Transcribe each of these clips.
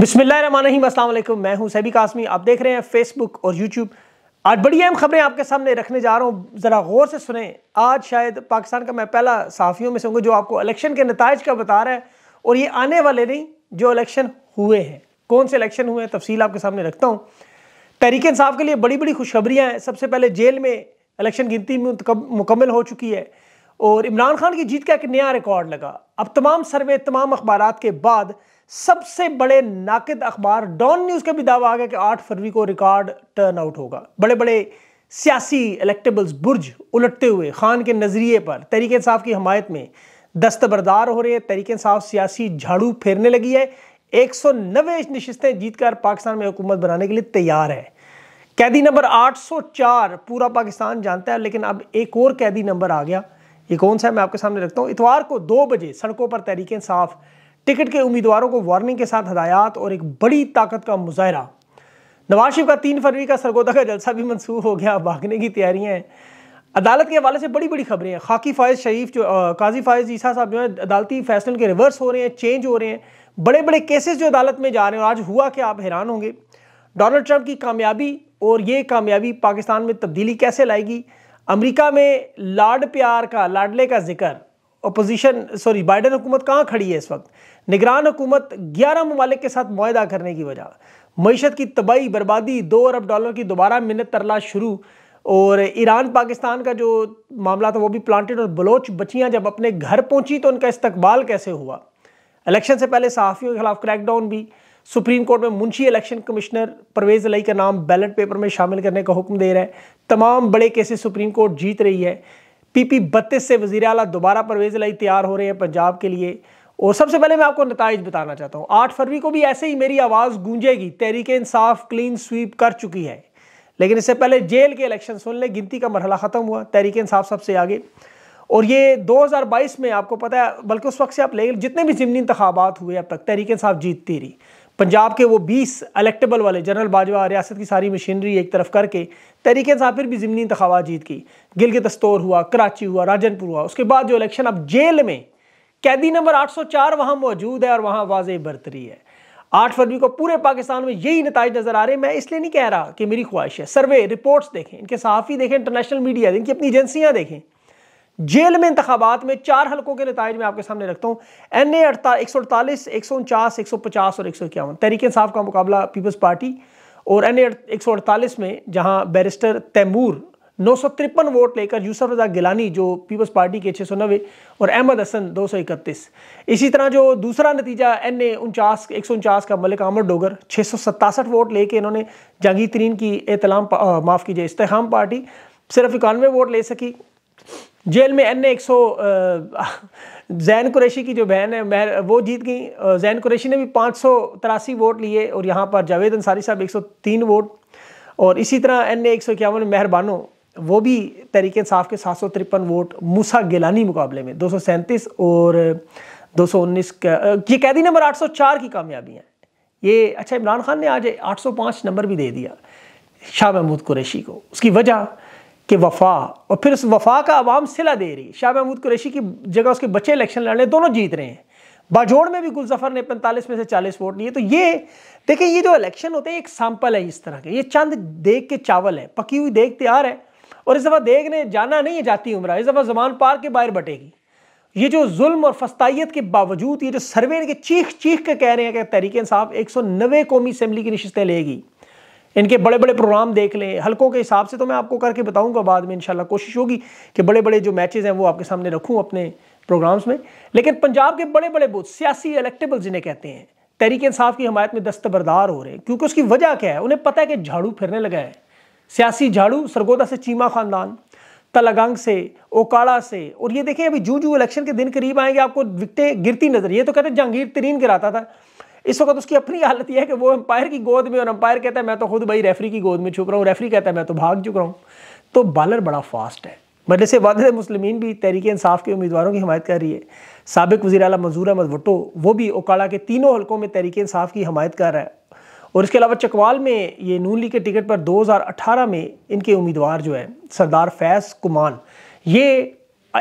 बिस्मिल्लाम मैं हूं सैबी कासमी आप देख रहे हैं फेसबुक और यूट्यूब आज बड़ी अहम खबरें आपके सामने रखने जा रहा हूं ज़रा गौर से सुने आज शायद पाकिस्तान का मैं पहला सहाफ़ियों में से जो आपको इलेक्शन के नतज का बता रहा है और ये आने वाले नहीं जो इलेक्शन हुए हैं कौन से इलेक्शन हुए हैं तफसील आपके सामने रखता हूँ तहरीक इंसाफ के लिए बड़ी बड़ी खुशखबरियाँ हैं सबसे पहले जेल में इलेक्शन गिनती में मुकम्मल हो चुकी है और इमरान खान की जीत का एक नया रिकॉर्ड लगा अब तमाम सर्वे तमाम अखबार के बाद सबसे बड़े नाकद अखबार डॉन न्यूज़ का भी दावा आ गया कि 8 फरवरी को रिकॉर्ड टर्न आउट होगा बड़े बड़े सियासी इलेक्टेबल्स बुर्ज उलटते हुए खान के नज़रिए पर तरीके साफ की हमायत में दस्तबरदार हो रहे हैं तरीके साफ सियासी झाड़ू फेरने लगी है एक सौ नब्बे नशस्तें जीतकर पाकिस्तान में हुकूमत बनाने के लिए तैयार है कैदी नंबर 804 पूरा पाकिस्तान जानता है लेकिन अब एक और कैदी नंबर आ गया ये कौन सा है मैं आपके सामने रखता हूँ इतवार को दो बजे सड़कों पर तहरीक इंसाफ टिकट के उम्मीदवारों को वार्निंग के साथ हदायत और एक बड़ी ताकत का मुजाहरा नवाज शरीफ का तीन फरवरी का सरगोदा का जलसा भी मंसूख हो गया भागने की तैयारियाँ हैं अदालत के हवाले से बड़ी बड़ी खबरें हैं खाकी फायज शरीफ जो आ, काजी फायज ईसा साहब जो है अदालती फैसलों के रिवर्स हो रहे हैं चेंज हो रहे हैं बड़े बड़े केसेस जो अदालत में जा रहे हैं और आज हुआ कि आप हैरान होंगे डोनाल्ड ट्रंप की कामयाबी और ये कामयाबी पाकिस्तान में तब्दीली कैसे लाएगी अमरीका में लाड प्यार का लाडले का जिक्र अपोजिशन सॉरी बाइडन हुकूमत कहाँ खड़ी है इस वक्त निगरान हुकूमत ग्यारह ममालिक के साथ माहा करने की वजह मीशत की तबाही बर्बादी दो अरब डॉलर की दोबारा मिन्नत तरला शुरू और ईरान पाकिस्तान का जो मामला था वो भी प्लांटेड और बलोच बचियाँ जब अपने घर पहुँची तो उनका इस्तकबाल कैसे हुआ इलेक्शन से पहले सहाफ़ियों के खिलाफ क्रैकडाउन भी सुप्रीम कोर्ट में मुंशी इलेक्शन कमिश्नर परवेज़ अलई का नाम बैलेट पेपर में शामिल करने का हुक्म दे रहा है तमाम बड़े केसेस सुप्रीम कोर्ट जीत रही है पीपी बत्तीस से वजीर अला दोबारा परवेज लाई तैयार हो रहे हैं पंजाब के लिए और सबसे पहले मैं आपको नतज बताना चाहता हूँ आठ फरवरी को भी ऐसे ही मेरी आवाज़ गूंजेगी तहरीक इंसाफ क्लीन स्वीप कर चुकी है लेकिन इससे पहले जेल के इलेक्शन सुन लें गिनती का मरहला ख़त्म हुआ तहरीक इंसाफ सबसे आगे और ये 2022 में आपको पता है बल्कि उस वक्त से आप ले जितने भी ज़मनी इंतबात हुए अब तक तहरीक इंसाफ जीतती रही पंजाब के वो 20 इलेक्टेबल वाले जनरल बाजवा रियासत की सारी मशीनरी एक तरफ करके तरीके से फिर भी ज़मनी इंतवा जीत की गिलगित दस्तौर हुआ कराची हुआ राजनपुर हुआ उसके बाद जो इलेक्शन अब जेल में कैदी नंबर 804 वहाँ मौजूद है और वहाँ वाज बरतरी है आठ फरवरी को पूरे पाकिस्तान में यही नतज नज़र आ रहे हैं मैं इसलिए नहीं कह रहा कि मेरी ख्वाहिश है सर्वे रिपोर्ट्स देखें इनके सहाफ़ी देखें इंटरनेशनल मीडिया इनकी अपनी एजेंसियाँ देखें जेल में इंतबात में चार हलकों के नतज में आपके सामने रखता हूँ एन ए एक सौ अड़तालीस एक सौ उनचास एक सौ पचास और एक सौ इक्यावन तहरीक इंसाफ का मुकाबला पीपल्स पार्टी और एन ए एक सौ अड़तालीस में जहाँ बैरिस्टर तैमूर नौ सौ तिरपन वोट लेकर यूसफ रजा गिलानी जो पीपल्स पार्टी के छः सौ नब्बे और अहमद हसन दो सौ इकतीस इसी तरह जो दूसरा नतीजा एन ए उनचास एक सौ उनचास का मलिक अहमद डोगर छः सौ सतासठ वोट लेके इन्होंने जहांगीर तरीन की एतलाम माफ़ कीजिए इस्तेहाम पार्टी सिर्फ इक्यानवे वोट ले सकी जेल में एन ए एक सौ जैन कुरैशी की जो बहन है मह वो जीत गई जैन कुरैशी ने भी पाँच सौ तिरासी वोट लिए और यहाँ पर जावेद अंसारी साहब एक सौ तीन वोट और इसी तरह एन ए एक सौ इक्यावन मेहरबानो वो भी तरीके साफ के सात सौ तिरपन वोट मूसा गिलानी मुकाबले में दो सौ सैंतीस और दो सौ उन्नीस ये कैदी नंबर आठ सौ चार की कामयाबी है ये अच्छा इमरान खान ने आज आठ सौ पाँच नंबर भी दे दिया शाह महमूद कुरैशी को उसकी वजह कि वफा और फिर उस वफा का आवाम सिला दे रही शाह महमूद कुरैशी की जगह उसके बच्चे इलेक्शन लड़ रहे दोनों जीत रहे हैं बाजोड़ में भी गुलजफर ने पैंतालीस में से चालीस वोट लिए तो ये देखिए ये जो इलेक्शन होते हैं एक सैंपल है इस तरह के ये चंद देख के चावल है पकी हुई देख तैयार है और इस दफ़ा देख ने जाना नहीं है जाती उम्र इस दफ़ा जमान पार के बाहर बटेगी ये जो जुल्म और फस्ताइत के बावजूद ये जो सर्वे के चीख चीख के कह रहे हैं कि तहरीक साहब एक सौ नबे कौमी असम्बली की नशस्तें लेगी इनके बड़े बड़े प्रोग्राम देख लें हल्कों के हिसाब से तो मैं आपको करके बताऊंगा बाद में इंशाल्लाह कोशिश होगी कि बड़े बड़े जो मैचेस हैं वो आपके सामने रखूं अपने प्रोग्राम्स में लेकिन पंजाब के बड़े बड़े बुद्ध सियासी इलेक्टेबल जिन्हें कहते हैं तहरीक इंसाफ की हमायत में दस्तबरदार हो रहे हैं क्योंकि उसकी वजह क्या है उन्हें पता है कि झाड़ू फिरने लगा है सियासी झाड़ू सरगोदा से चीमा खानदान तलागंग से ओकाड़ा से और ये देखें अभी जू जू इलेक्शन के दिन करीब आएंगे आपको विकटें गिरती नजर ये तो कहते हैं जहांगीर तरीन गिराता था इस वक्त उसकी अपनी हालत यह है कि वो अंपायर की गोद में और अंपायर कहता है मैं तो खुद भाई रेफरी की गोद में छुप रहा हूँ रेफरी कहता है मैं तो भाग चुका हूँ तो बॉलर बड़ा फास्ट है मदरसे वाद मुस्लिमीन भी तहरीक इंसाफ के उम्मीदवारों की हमायत कर रही है सबक वजी अला मंजूर अहमद वटो वो भी ओकाड़ा के तीनों हलकों में तहरीक इंसाफ की हमायत कर रहा है और इसके अलावा चकवाल में ये नून लीग के टिकट पर 2018 में इनके उम्मीदवार जो है सरदार फैज़ कुमान ये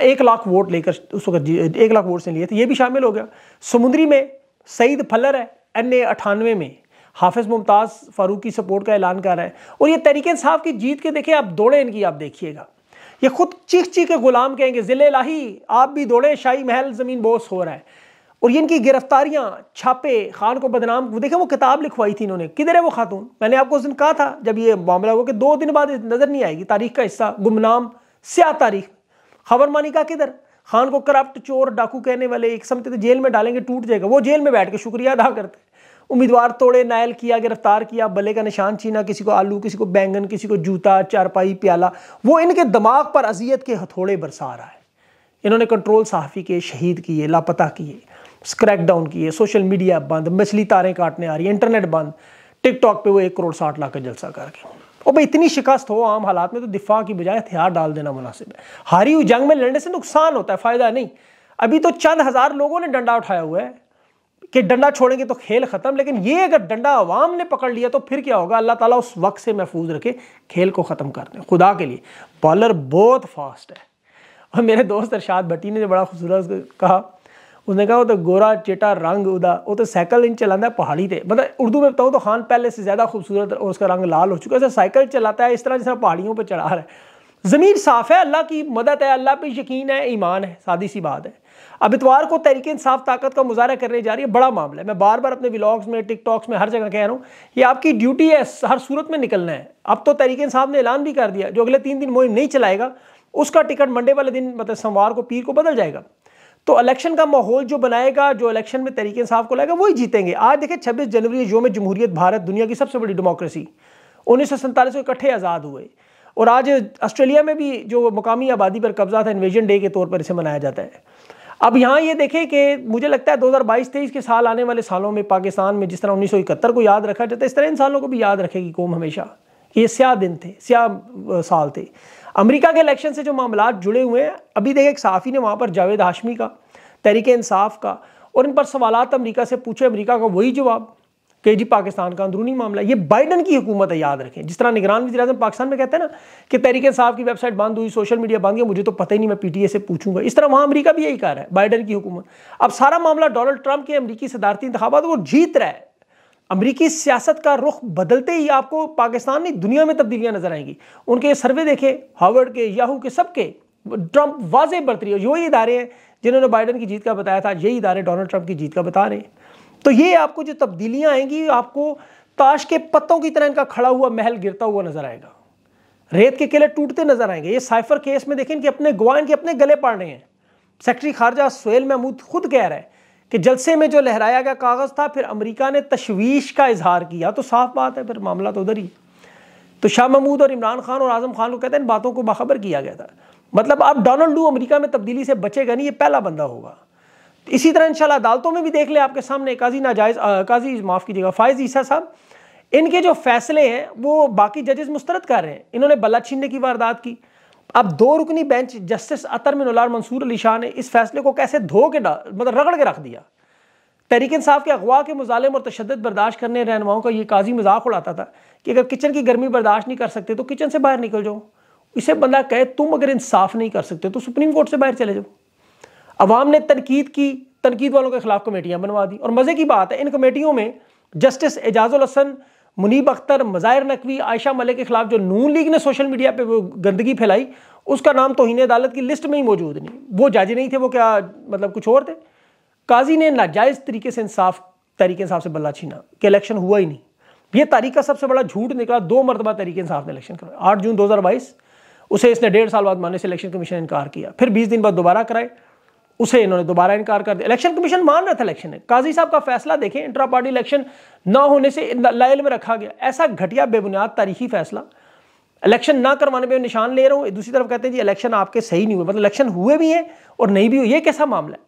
एक लाख वोट लेकर उस वक्त एक लाख वोट से लिए थे ये भी शामिल हो गया समुद्री में सईद फलर है एन अठानवे में हाफिज मुमताज़ फारूक की सपोर्ट का ऐलान कर रहा है और ये तरीक़े साहब की जीत के देखिए आप दौड़े इनकी आप देखिएगा ये खुद चीख चीख के गुलाम कहेंगे ज़िले लाही आप भी दौड़े शाही महल ज़मीन बोस हो रहा है और ये इनकी गिरफ्तारियाँ छापे खान को बदनाम देखें वो किताब लिखवाई थी इन्होंने किधर है वो खातून मैंने आपको उस दिन कहा था जब ये मामला हुआ कि दो दिन बाद नज़र नहीं आएगी तारीख का हिस्सा गुमनाम स्या तारीख खबर मानी का किधर खान को करप्ट चोर डाकू कहने वाले एक समझते थे तो जेल में डालेंगे टूट जाएगा वो जेल में बैठ के शुक्रिया अदा करते उम्मीदवार तोड़े नायल किया गिरफ्तार किया बल्ले का निशान छीना किसी को आलू किसी को बैंगन किसी को जूता चारपाई प्याला वो इनके दिमाग पर अजियत के हथौड़े बरसा रहा है इन्होंने कंट्रोल सहाफ़ी के शहीद किए लापता किए स्क्रैक डाउन किए सोशल मीडिया बंद मछली तारें काटने आ रही इंटरनेट बंद टिकटॉक पे वो एक करोड़ साठ लाख का जलसा करके और भाई इतनी शिकस्त हो आम हालात में तो दिफा की बजाय हथियार डाल देना मुनासिब है हारी हुई जंग में लड़ने से नुकसान होता है फ़ायदा नहीं अभी तो चंद हज़ार लोगों ने डंडा उठाया हुआ है कि डंडा छोड़ेंगे तो खेल ख़त्म लेकिन ये अगर डंडा अवाम ने पकड़ लिया तो फिर क्या होगा अल्लाह ताला उस वक्त से महफूज रखे खेल को ख़त्म कर दें खुदा के लिए बॉलर बहुत फास्ट है और मेरे दोस्त अरशाद भट्टी ने बड़ा खूबसूरत कहा उसने कहा वो तो गोरा चेटा रंग उदा वो तो साइकिल इन चलाता है पहाड़ी पे मतलब उर्दू में बताऊँ तो खान पहले से ज़्यादा खूबसूरत और उसका रंग लाल हो चुका है साइकिल चलाता है इस तरह जिस तरह पहाड़ियों पर चढ़ा रहा है ज़मीर साफ़ है अल्लाह की मदद है अल्लाह पर यकीन है ईमान है सादी सी बात है अब इतवार को तहरीक साफ ताकत का मुजाहरा करने जा रही है बड़ा मामला है मैं बार बार अपने व्लाग्स में टिकटॉक्स में हर जगह कह रहा हूँ ये आपकी ड्यूटी है हर सूरत में निकलना है अब तो तहरीक साहब ने ऐलान भी कर दिया जो अगले तीन दिन मुहिम नहीं चलाएगा उसका टिकट मंडे वाले दिन मतलब सोमवार को पीर को बदल जाएगा तो इलेक्शन का माहौल जो बनाएगा जो इलेक्शन में तरीके इंसाफ को लाएगा वही जीतेंगे आज देखें छब्बीस जनवरी योम जमहूरियत भारत दुनिया की सबसे बड़ी डेमोक्रेसी उन्नीस सौ में इकट्ठे आज़ाद हुए और आज ऑस्ट्रेलिया में भी जो मकामी आबादी पर कब्जा था इन्वेजन डे के तौर पर इसे मनाया जाता है अब यहाँ ये देखें कि मुझे लगता है 2022 तेईस के साल आने वाले सालों में पाकिस्तान में जिस तरह इकहत्तर को याद रखा जाता है इस तरह इन सालों को भी याद रखेगी कौम हमेशा ये स्याह दिन थे स्याह साल थे अमेरिका के इलेक्शन से जो मामला जुड़े हुए हैं अभी देखें एक साफ़ी ने वहाँ पर जावेद हाशमी का तहरीक इंसाफ का और इन पर सवालत अमेरिका से पूछे अमेरिका का वही जवाब कि जी पाकिस्तान का अंदरूनी मामला ये बाइडन की हुकूमत है याद रखें जिस तरह निगरान वजी अजम पाकिस्तान में कहते हैं ना कि तहरीक साहब की वेबसाइट बंद हुई सोशल मीडिया बंद गया मुझे तो पता ही नहीं मैं पीटीए से पूछूंगा इस तरह वहाँ अमरीका भी यही कर रहा है बाइडन की हुकूमत अब सारा मामला डोनल्ड ट्रंप के अमरीकी सदारती इंतबात वो जीत रहा है अमरीकी सियासत का रुख बदलते ही आपको पाकिस्तान नहीं दुनिया में तब्दीलियां नजर आएंगी उनके सर्वे देखे हार्वर्ड के याहू के सबके ट्रंप वाजे बरतरी और यही इदारे हैं जिन्होंने बाइडन की जीत का बताया था यही इदारे डोनाल्ड ट्रंप की जीत का बता रहे हैं तो ये आपको जो तब्दीलियां आएंगी आपको ताश के पत्तों की तरह इनका खड़ा हुआ महल गिरता हुआ नजर आएगा रेत के किले टूटते नजर आएंगे ये साइफर केस में देखें कि अपने गुआन के अपने गले पड़ रहे हैं सेक्रेटरी खारजा सोहेल महमूद खुद कह रहे हैं कि जलसे में जो लहराया गया कागज़ था फिर अमरीका ने तशवीश का इजहार किया तो साफ बात है फिर मामला तो उधर ही तो शाह महमूद और इमरान खान और आजम खान को कहते हैं इन बातों को बाखबर किया गया था मतलब अब डोनाल्ड डू अमरीका में तब्दीली से बचेगा नहीं ये पहला बंदा होगा इसी तरह इंशाल्लाह अदालतों में भी देख ले आपके सामने काजी नाजायज़ काजी माफ़ कीजिएगा फ़ायज़ ईसा साहब इनके जो फैसले हैं वो बाकी जजेस मुस्तरद कर रहे हैं इन्होंने बल्ला छीनने की वारदात की अब दो रुकनी बेंच जस्टिस अतर मिन मंसूर अली शाह ने इस फैसले को कैसे धो के मतलब रगड़ के रख दिया तहरीक इंसाफ के अगवा के मुजालम और तशद बर्दाश्त करने रहनुमाओं का ये काजी मजाक उड़ाता था कि अगर किचन की गर्मी बर्दाश्त नहीं कर सकते तो किचन से बाहर निकल जाओ इसे बंदा कहे तुम अगर इंसाफ नहीं कर सकते तो सुप्रीम कोर्ट से बाहर चले जाओ अवाम ने तनकीद की तनकीद वालों के खिलाफ कमेटियाँ बनवा दी और मज़े की बात है इन कमेटियों में जस्टिस एजाज़ुल हसन मुनीब अख्तर मज़ाहिर नकवी आयशा मलिक के खिलाफ जो नून लीग ने सोशल मीडिया पे गंदगी फैलाई उसका नाम तोहन अदालत की लिस्ट में ही मौजूद नहीं वो जाजी नहीं थे वो क्या मतलब कुछ और थे काजी ने नाजायज़ तरीके से इंसाफ तरीके इंसाफ से बल्ला छीना कि इलेक्शन हुआ ही नहीं ये तरीका सबसे बड़ा झूठ निकला दो मरतबा तरीके इंसाफ ने इलेक्शन कराया आठ जून दो उसे इसने डेढ़ साल बाद मानने से इलेक्शन कमीशन ने इनकार किया फिर बीस दिन बाद दोबारा कराए उसे इन्होंने दोबारा इनकार कर दिया इलेक्शन कमीशन मान रहा था इलेक्शन है काजी साहब का फैसला देखें इंट्रा पार्टी इलेक्शन ना होने से लाइल में रखा गया ऐसा घटिया बेबुनियाद तारीखी फैसला इलेक्शन ना करवाने पे निशान ले रहा हूँ दूसरी तरफ कहते हैं जी इलेक्शन आपके सही नहीं हुए मतलब इलेक्शन हुए भी हैं और नहीं भी हुए ये कैसा मामला है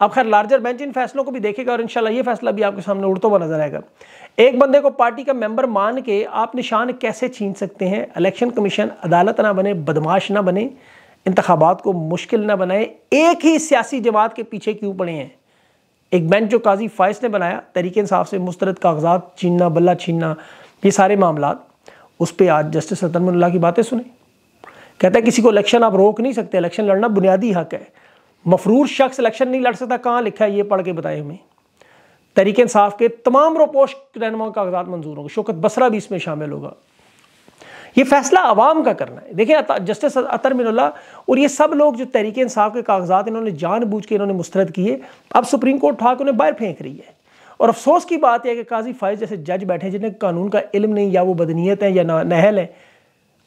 अब खैर लार्जर बेंच इन फैसलों को भी देखेगा और इनशाला ये फैसला भी आपके सामने उड़ता हुआ नजर आएगा एक बंदे को पार्टी का मेंबर मान के आप निशान कैसे छीन सकते हैं इलेक्शन कमीशन अदालत ना बने बदमाश ना बने इंतबात को मुश्किल न बनाए एक ही सियासी जमात के पीछे क्यों पड़े हैं एक बेंच जो काजी फायस ने बनाया तरीके इंसाफ से मुस्तरद कागजात छीनना बल्ला छीनना ये सारे मामला उस पर आज जस्टिस सतनमुल्ला की बातें सुने कहता है किसी को इलेक्शन आप रोक नहीं सकते इलेक्शन लड़ना बुनियादी हक है मफरूर शख्स इलेक्शन नहीं लड़ सकता कहाँ लिखा है ये पढ़ के बताए हमें तरीके इंसाफ के तमाम रोपोश रहनुमा कागजात मंजूर होंगे शोकत बसरा भी इसमें शामिल होगा ये फैसला आवाम का करना है देखिए जस्टिस अतर मिनल्ला और ये सब लोग जो तहरीक इंसाफ के कागजात इन्होंने जानबूझ के इन्होंने मुस्तरद किए अब सुप्रीम कोर्ट उठा के उन्हें बाहर फेंक रही है और अफसोस की बात यह कि काजी फाइज जैसे जज बैठे जिन्हें कानून का इल्म नहीं या वो बदनीत है या नहल है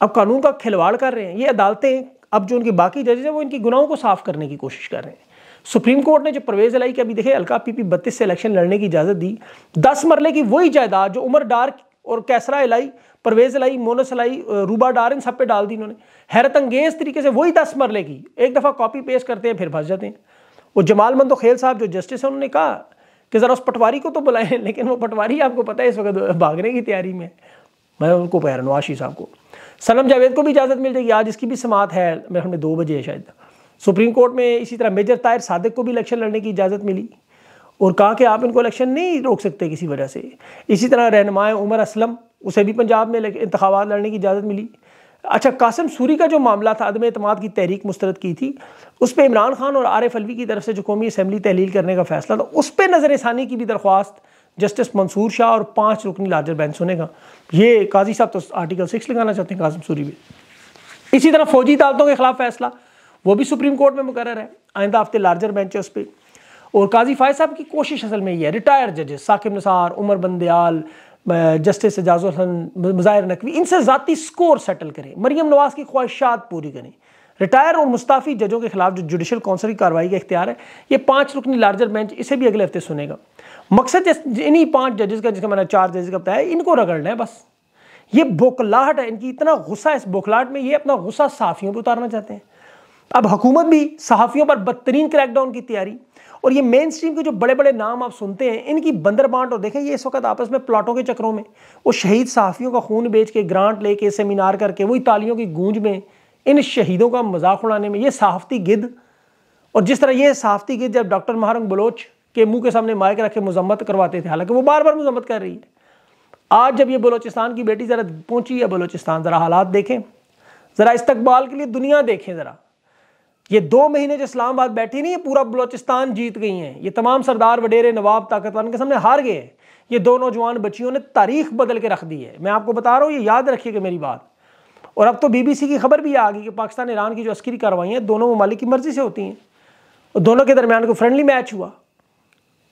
अब कानून का खिलवाड़ कर रहे हैं ये अदालतें अब जो उनके बाकी जजेज हैं वो इनकी गुनाहों को साफ करने की कोशिश कर रहे हैं सुप्रीम कोर्ट ने जो परवेज लाई कि अभी देखे अलका पी पी बत्तीस से इलेक्शन लड़ने की इजाज़त दी दस मरले की वही जायदाद जो उमर डार और कैसरा इलाई परवेज लाई मोनस लाई रूबा डार इन सब पे डाल दी इन्होंने हैरत अंगेज तरीके से वही दस मरले की एक दफ़ा कॉपी पेश करते हैं फिर फंस जाते हैं वो जमाल मंदो खेल साहब जो जस्टिस हैं उन्होंने कहा कि ज़रा उस पटवारी को तो बुलाएं लेकिन वो पटवारी आपको पता है इस वक्त भागने की तैयारी में मैं उनको कह रहा नवाशी साहब को सनम जावेद को भी इजाज़त मिल जाएगी आज इसकी भी समात है मेरे हमने दो बजे शायद सुप्रीम कोर्ट में इसी तरह मेजर तायर सादक को भी इलेक्शन लड़ने की इजाज़त मिली और कहा कि आप इनको इलेक्शन नहीं रोक सकते किसी वजह से इसी तरह रहनमाय उमर असलम उसे भी पंजाब में इंतबात लड़ने की इजाज़त मिली अच्छा कासम सूरी का जो मामला था अदम अतमाद की तहरीक मुस्तरद की थी उस पर इमरान खान और आर एफ अलवी की तरफ से जो कौमी असम्बली तहलील करने का फैसला था उस पर नज़रसानी की भी दरख्वास्त जस्टिस मंसूर शाह और पाँच रुकनी लार्जर बेंच का ये काजी साहब तो आर्टिकल सिक्स लगाना चाहते हैं कासम सूरी भी इसी तरह फौजी अदालतों के खिलाफ फैसला वो भी सुप्रीम कोर्ट में मुकर है आइंदा हफ्ते लार्जर बेंच है उस पर और काजी फायद साहब की कोशिश असल में ये है रिटायर्ड जजेस साकिब निसार उमर बंदयाल जस्टिस एजाज मुजाहिर नकवी इनसे ज़ाती स्कोर सेटल करें मरीम नवाज़ की ख्वाहिशात पूरी करें रिटायर और मुस्ताफ़ी जजों के खिलाफ जो जुडिशल काउंसिल की कार्रवाई का इख्तियार है ये पांच रुकनी लार्जर बेंच इसे भी अगले हफ्ते सुनेगा मकसद इन्हीं पाँच जजेस का जिसका मैंने चार जजेस का बताया इनको रगड़ना है बस ये बोखलाहट है इनकी इतना गुस्सा इस बोखलाहट में ये अपना गुस्सा सहाफ़ियों पर उतारना चाहते हैं अब हुकूमत भी सहाफ़ियों पर बदतरीन क्रैकडाउन की तैयारी और ये मेन स्ट्रीम के जो बड़े बड़े नाम आप सुनते हैं इनकी बंदर बांट और देखें ये इस वक्त आपस में प्लाटों के चक्रों में वो शहीद साफियों का खून बेच के ग्रांट लेके सेमिनार करके वही तालियों की गूंज में इन शहीदों का मजाक उड़ाने में ये सहाफ़ती गिद्ध और जिस तरह ये सहाफ़ती गिद्ध जब डॉक्टर महारंग बलोच के मुंह के सामने मायक रख के मजम्मत करवाते थे हालांकि वो बार बार मजम्मत कर रही है आज जब ये बलोचिस्तान की बेटी ज़रा पहुंची है बलोचिस्तान ज़रा हालात देखें ज़रा इस्तकबाल के लिए दुनिया देखें ज़रा ये दो महीने जो इस्लामाबाद बैठी नहीं पूरा बलोचिस्तान जीत गई हैं ये तमाम सरदार वडेरे नवाब ताकतवर के सामने हार गए ये दो नौजवान बच्चियों ने तारीख बदल के रख दी है मैं आपको बता रहा हूँ ये याद रखिएगा मेरी बात और अब तो बीबीसी की खबर भी आ गई कि पाकिस्तान ईरान की जो अस्करी है दोनों ममालिक की मर्ज़ी से होती हैं और दोनों के दरमियान को फ्रेंडली मैच हुआ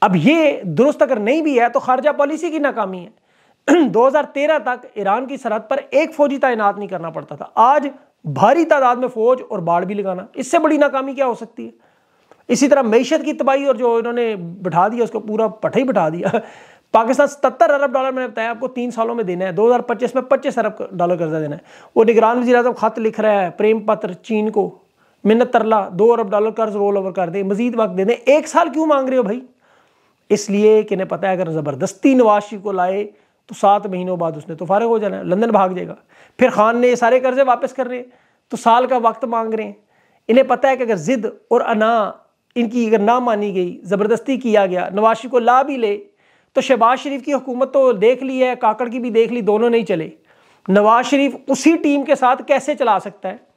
अब ये दुरुस्त अगर नहीं भी है तो खारजा पॉलिसी की नाकामी है 2013 तक ईरान की सरहद पर एक फौजी तैनात नहीं करना पड़ता था आज भारी तादाद में फौज और बाढ़ भी लगाना इससे बड़ी नाकामी क्या हो सकती है इसी तरह मीशत की तबाही और जो इन्होंने बिठा दिया उसको पूरा पठा ही बिठा दिया पाकिस्तान सत्तर अरब डॉलर मैंने बताया आपको तीन सालों में देना है 2025 में 25 अरब डॉलर कर्जा देना है वो निगरान वजी अजम खत लिख रहा है प्रेम पत्र चीन को मिन्नत तरला दो अरब डॉलर कर्ज रोल ओवर कर दे मजीद वक्त दे दें एक साल क्यों मांग रहे हो भाई इसलिए कि इन्हें पता है अगर ज़बरदस्ती नवाज को लाए तो सात महीनों बाद उसने तो फारग हो जाना है लंदन भाग जाएगा फिर खान ने ये सारे कर्जे वापस कर रहे तो साल का वक्त मांग रहे हैं इन्हें पता है कि अगर ज़िद और अना इनकी अगर ना मानी गई ज़बरदस्ती किया गया नवाज शरीफ को ला भी ले तो शहबाज शरीफ की हुकूमत तो देख ली है काकड़ की भी देख ली दोनों नहीं चले नवाज शरीफ उसी टीम के साथ कैसे चला सकता है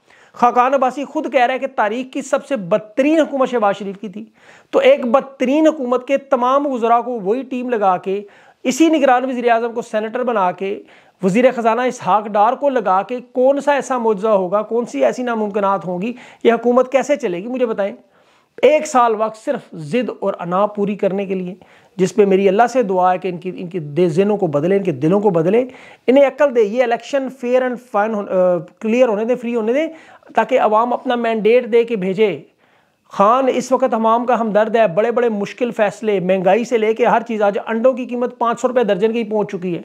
खाकान अब्बासी खुद कह रहा है कि तारीख की सबसे बदतरीन हुकूमत शहबाज शरीफ की थी तो एक बदतरीन हुकूमत के तमाम गुजरा को वही टीम लगा के इसी निगरान वज़ी अजम को सैनटर बना के वज़ी ख़जाना इसहाक डार को लगा के कौन सा ऐसा मुआवजा होगा कौन सी ऐसी नामुमकिन होंगी ये हुकूमत कैसे चलेगी मुझे बताएं एक साल वक्त सिर्फ ज़िद और अना पूरी करने के लिए जिस पे मेरी अल्लाह से दुआ है कि इनकी इनके जिनों को बदले इनके दिलों को बदले इन्हें अक्ल दे ये election fair and fine clear होने दें फ्री होने दें ताकि अवाम अपना मैंडेट दे के भेजे खान इस वक्त हमाम का हमदर्द है बड़े बड़े मुश्किल फैसले महंगाई से लेके हर चीज़ आज अंडों की कीमत पाँच सौ रुपये दर्जन की पहुँच चुकी है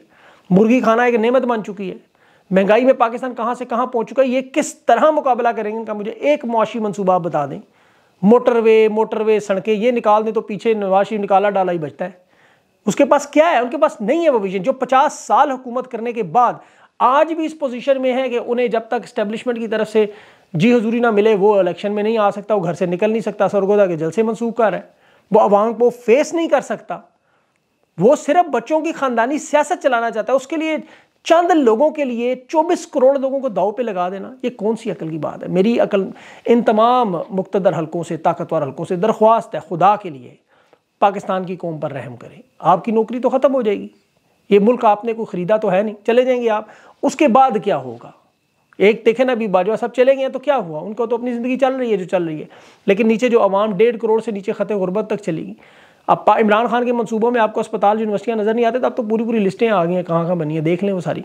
मुर्गी खाना एक नेमत बन चुकी है महंगाई में पाकिस्तान कहाँ से कहाँ पहुँच चुका है ये किस तरह मुकाबला करेंगे इनका मुझे एक मुआशी मनसूबा बता दें मोटरवे मोटरवे सड़कें ये निकाल दें तो पीछे नवाशी निकाला डाला ही बचता है उसके पास क्या है उनके पास नहीं है वो विजन जो पचास साल हुकूमत करने के बाद आज भी इस पोजीशन में है कि उन्हें जब तक इस्टेब्लिशमेंट की तरफ से जी हजूरी ना मिले वो इलेक्शन में नहीं आ सकता वो घर से निकल नहीं सकता सरगोदा के जलसे कर है वो आवाम को फेस नहीं कर सकता वो सिर्फ बच्चों की खानदानी सियासत चलाना चाहता है उसके लिए चंद लोगों के लिए 24 करोड़ लोगों को दाव पे लगा देना ये कौन सी अकल की बात है मेरी अकल इन तमाम मुख्तर हलकों से ताकतवर हलकों से दरख्वास्त है खुदा के लिए पाकिस्तान की कौम पर रहम करें आपकी नौकरी तो ख़त्म हो जाएगी ये मुल्क आपने कोई ख़रीदा तो है नहीं चले जाएंगे आप उसके बाद क्या होगा एक देखे ना अभी बाजवा साहब चले गए तो क्या हुआ उनको तो अपनी ज़िंदगी चल रही है जो चल रही है लेकिन नीचे जो आवाम डेढ़ करोड़ से नीचे ख़त गुरबत तक चलेगी अब इमरान खान के मंसूबों में आपको अस्पताल यूनिवर्सिटियाँ नज़र नहीं आते तो अब तो पूरी पूरी लिस्टें आ गई हैं कहाँ कहाँ बनी है देख लें वो सारी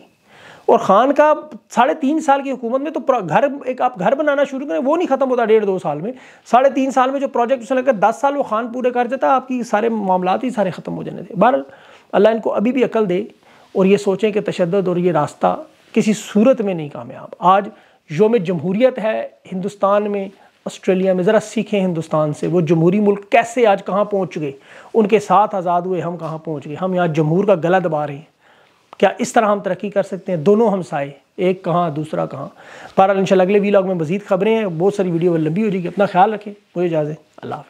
और खान का साढ़े तीन साल की हुकूमत में तो घर एक आप घर बनाना शुरू करें वो नहीं ख़त्म होता डेढ़ दो साल में साढ़े तीन साल में जो प्रोजेक्ट उसे लगकर दस साल वो खान पूरे कर देता आपकी सारे मामला ही सारे ख़त्म हो जाने थे बहर अल्लाह इनको अभी भी अकल दे और ये सोचें कि तशद और ये रास्ता किसी सूरत में नहीं कामयाब आज योम जमहूरीत है हिंदुस्तान में ऑस्ट्रेलिया में ज़रा सीखें हिंदुस्तान से वो जमहूरी मुल्क कैसे आज कहाँ पहुँच गए उनके साथ आज़ाद हुए हम कहाँ पहुँच गए हम यहाँ जमहूर का गला दबा रहे हैं क्या इस तरह हम तरक्की कर सकते हैं दोनों हम साए एक कहाँ दूसरा कहाँ बहरहाल इन अगले वीलाग में मजीद खबरें हैं बहुत सारी वीडियो लंबी हो जाएगी अपना ख्याल रखें मुझे इजाज़त अल्लाह